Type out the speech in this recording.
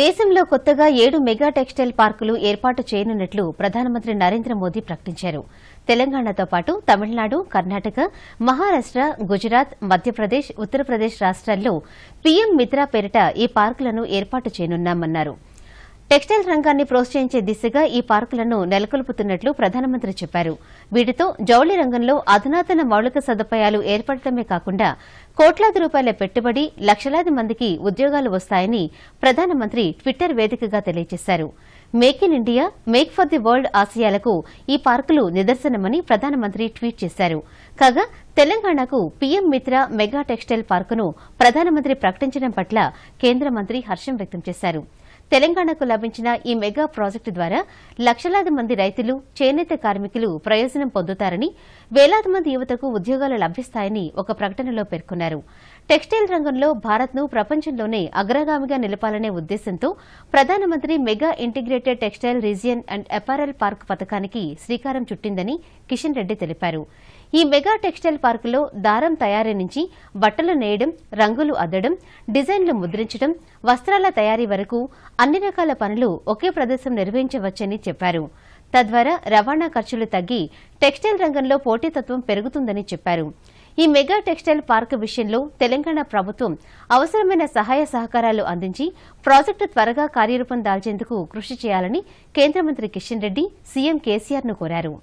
దేశంలో కొత్తగా ఏడు మెగా టెక్స్టైల్ పార్కులు ఏర్పాటు చేయనున్నట్లు ప్రధానమంత్రి నరేంద్ర మోదీ ప్రకటించారు తెలంగాణతో పాటు తమిళనాడు కర్ణాటక మహారాష్ట గుజరాత్ మధ్యప్రదేశ్ ఉత్తరప్రదేశ్ రాష్టాల్లో పీఎం మిత్రా పేరిట ఈ పార్కులను ఏర్పాటు చేయనున్నామన్నారు టెక్స్టైల్ రంగాన్ని ప్రోత్సహించే దిశగా ఈ పార్కులను నెలకొల్పుతున్నట్లు ప్రధానమంత్రి చెప్పారు వీటితో జౌళి రంగంలో అధునాతన మౌలిక సదుపాయాలు ఏర్పడటమే కాకుండా కోట్లాది రూపాయల పెట్టుబడి లక్షలాది మందికి ఉద్యోగాలు వస్తాయని ప్రధానమంత్రి ట్విట్టర్ వేదికగా తెలియజేశారు make in India make for the world ఆశయాలకు ఈ పార్కులు నిదర్శనమని ప్రధానమంత్రి ట్వీట్ చేశారు కాగా తెలంగాణకు పీఎం మిత్ర మెగా టెక్స్టైల్ పార్కును ప్రధానమంత్రి ప్రకటించడం పట్ల కేంద్ర మంత్రి హర్షం వ్యక్తం చేశారు తెలంగాణకు లభించిన ఈ మెగా ప్రాజెక్టు ద్వారా లక్షలాది మంది రైతులు చేనేత కార్మికులు ప్రయోజనం పొందుతారని వేలాది మంది యువతకు ఉద్యోగాలు లభిస్తాయని ఒక ప్రకటనలో పేర్కొన్నారు టెక్స్టైల్ రంగంలో భారత్ను ప్రపంచంలోనే అగ్రగామిగా నిలపాలనే ఉద్దేశంతో ప్రధానమంత్రి mega integrated textile region and apparel park పథకానికి శ్రీకారం చుట్టిందని కిషన్ రెడ్డి తెలిపారు ఈ మెగా టెక్స్టైల్ పార్కులో దారం తయారీ నుంచి బట్టలు నేయడం రంగులు అద్దడం డిజైన్లు ముద్రించడం వస్త్రాల తయారీ వరకు అన్ని రకాల పనులు ఒకే ప్రదేశం నిర్వహించవచ్చని చెప్పారు తద్వారా రవాణా ఖర్చులు తగ్గి టెక్స్టైల్ రంగంలో పోటీతత్వం పెరుగుతుందని చెప్పారు ఈ మెగా టెక్స్టైల్ పార్క్ విషయంలో తెలంగాణ ప్రభుత్వం అవసరమైన సహాయ సహకారాలు అందించి ప్రాజెక్టు త్వరగా కార్యరూపం దాల్చేందుకు కృషి చేయాలని కేంద్ర మంత్రి కిషన్ రెడ్డి సీఎం కేసీఆర్ను కోరారు